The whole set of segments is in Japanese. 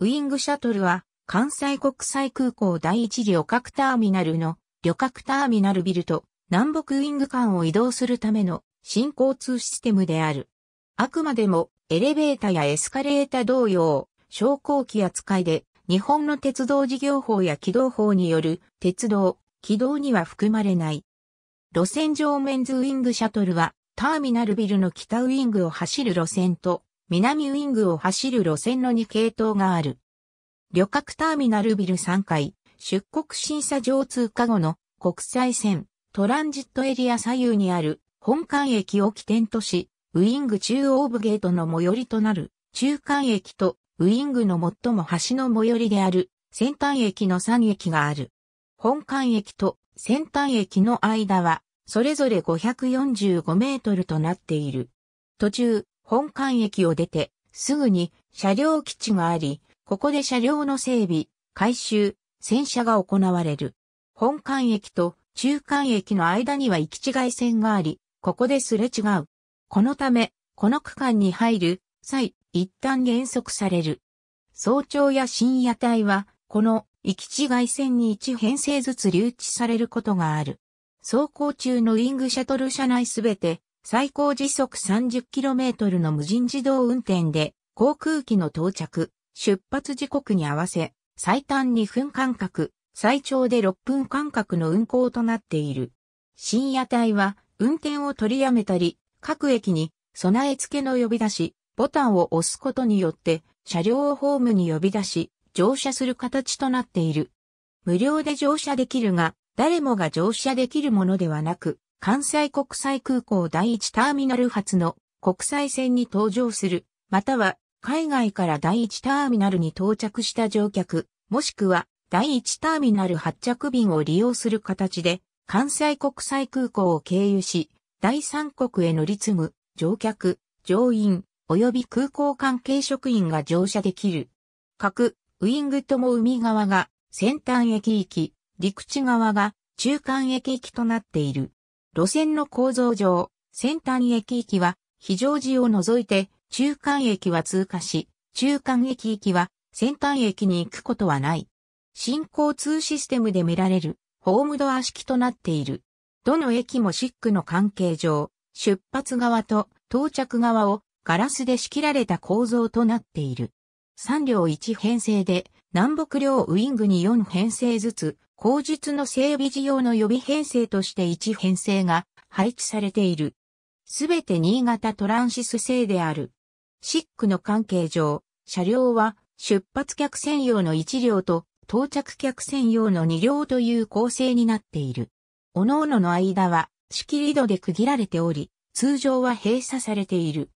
ウィングシャトルは関西国際空港第一旅客ターミナルの旅客ターミナルビルと南北ウィング間を移動するための新交通システムである。あくまでもエレベータやエスカレータ同様、昇降機扱いで日本の鉄道事業法や軌道法による鉄道、軌道には含まれない。路線上メンズウィングシャトルはターミナルビルの北ウィングを走る路線と南ウィングを走る路線の2系統がある。旅客ターミナルビル3階、出国審査場通過後の国際線、トランジットエリア左右にある本館駅を起点とし、ウィング中央部ゲートの最寄りとなる中間駅とウィングの最も端の最寄りである先端駅の3駅がある。本館駅と先端駅の間はそれぞれ545メートルとなっている。途中、本館駅を出て、すぐに車両基地があり、ここで車両の整備、改修、洗車が行われる。本館駅と中間駅の間には行き違い線があり、ここですれ違う。このため、この区間に入る際、一旦減速される。早朝や深夜帯は、この行き違い線に1編成ずつ留置されることがある。走行中のウィングシャトル車内すべて、最高時速 30km の無人自動運転で航空機の到着、出発時刻に合わせ、最短2分間隔、最長で6分間隔の運行となっている。深夜帯は運転を取りやめたり、各駅に備え付けの呼び出し、ボタンを押すことによって車両をホームに呼び出し、乗車する形となっている。無料で乗車できるが、誰もが乗車できるものではなく、関西国際空港第一ターミナル発の国際線に搭乗する、または海外から第一ターミナルに到着した乗客、もしくは第一ターミナル発着便を利用する形で、関西国際空港を経由し、第三国へ乗り継ぐ乗客、乗員、及び空港関係職員が乗車できる。各ウィングとも海側が先端駅行き、陸地側が中間駅行きとなっている。路線の構造上、先端駅域は非常時を除いて中間駅は通過し、中間駅域は先端駅に行くことはない。新交通システムで見られるホームドア式となっている。どの駅もシックの関係上、出発側と到着側をガラスで仕切られた構造となっている。3両1編成で南北両ウィングに4編成ずつ、後日の整備事業の予備編成として1編成が配置されている。すべて新潟トランシス製である。シックの関係上、車両は出発客専用の1両と到着客専用の2両という構成になっている。各々の間は仕切り戸で区切られており、通常は閉鎖されている。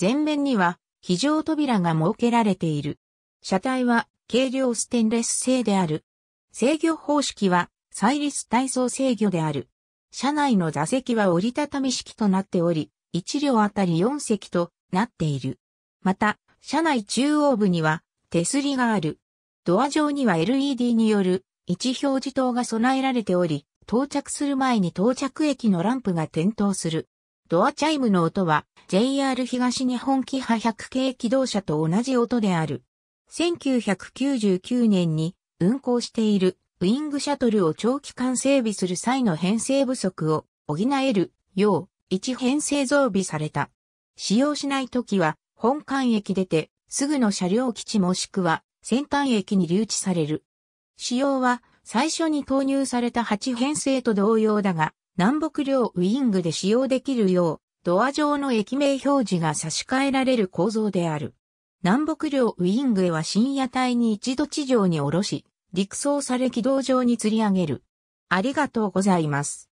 前面には非常扉が設けられている。車体は軽量ステンレス製である。制御方式は、サイリス体操制御である。車内の座席は折りたたみ式となっており、1両あたり4席となっている。また、車内中央部には手すりがある。ドア上には LED による位置表示灯が備えられており、到着する前に到着駅のランプが点灯する。ドアチャイムの音は JR 東日本キハ100系機動車と同じ音である。1999年に運行しているウィングシャトルを長期間整備する際の編成不足を補えるよう一編成増備された。使用しない時は本館駅出てすぐの車両基地もしくは先端駅に留置される。使用は最初に投入された8編成と同様だが、南北両ウィングで使用できるよう、ドア上の駅名表示が差し替えられる構造である。南北領ウィングへは深夜帯に一度地上に下ろし、陸送され軌道上に釣り上げる。ありがとうございます。